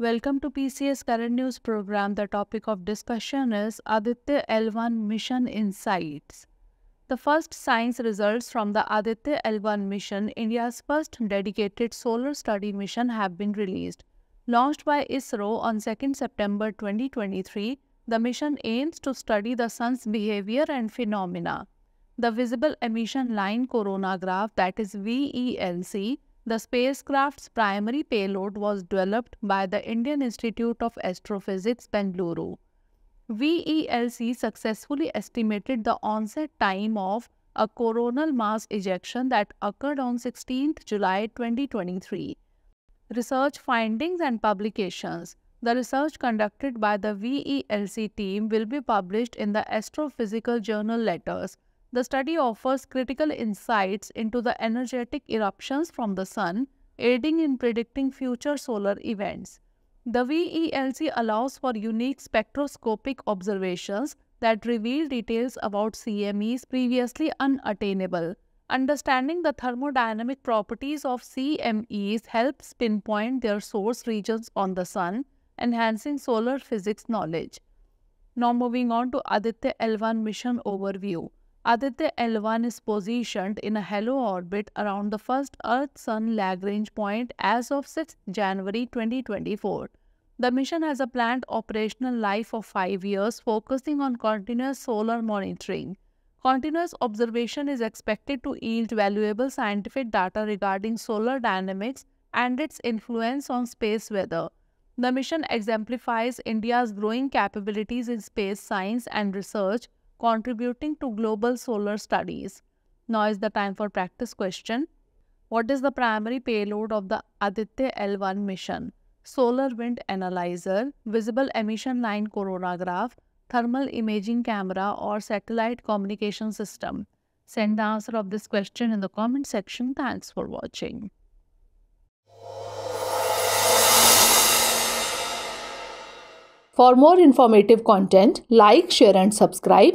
Welcome to PCS Current News program. The topic of discussion is Aditya L1 Mission Insights. The first science results from the Aditya L1 mission, India's first dedicated solar study mission, have been released. Launched by ISRO on 2nd September 2023, the mission aims to study the sun's behavior and phenomena. The visible emission line Coronagraph, that is VELC, the spacecraft's primary payload was developed by the Indian Institute of Astrophysics, Bengaluru. VELC successfully estimated the onset time of a coronal mass ejection that occurred on 16 July 2023. Research findings and publications. The research conducted by the VELC team will be published in the Astrophysical Journal Letters, the study offers critical insights into the energetic eruptions from the sun, aiding in predicting future solar events. The VELC allows for unique spectroscopic observations that reveal details about CMEs previously unattainable. Understanding the thermodynamic properties of CMEs helps pinpoint their source regions on the sun, enhancing solar physics knowledge. Now moving on to Aditya L1 mission overview. Aditya L1 is positioned in a halo orbit around the first Earth-Sun Lagrange point as of 6 January 2024. The mission has a planned operational life of 5 years focusing on continuous solar monitoring. Continuous observation is expected to yield valuable scientific data regarding solar dynamics and its influence on space weather. The mission exemplifies India's growing capabilities in space science and research contributing to global solar studies. Now is the time for practice question. What is the primary payload of the Aditya L1 mission? Solar wind analyzer, visible emission line coronagraph, thermal imaging camera or satellite communication system. Send the answer of this question in the comment section. Thanks for watching. For more informative content, like, share and subscribe